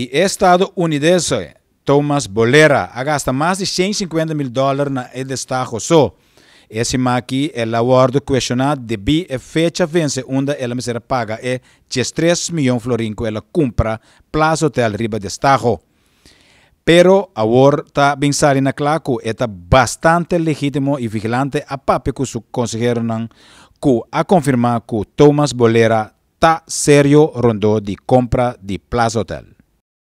E estadunidense Thomas Bolera gasta mais de 150 mil dólares na destaque só. Esse maqui é award questionado de bi e fecha vence onde ela me será paga é 13 milhões florim que ela compra plaza hotel riba de destaco. Pero agora está pensando na claco está é bastante legítimo e vigilante a papi que o conselheiro não que a confirmar que Thomas Bolera está sério rondou de compra de plaza hotel.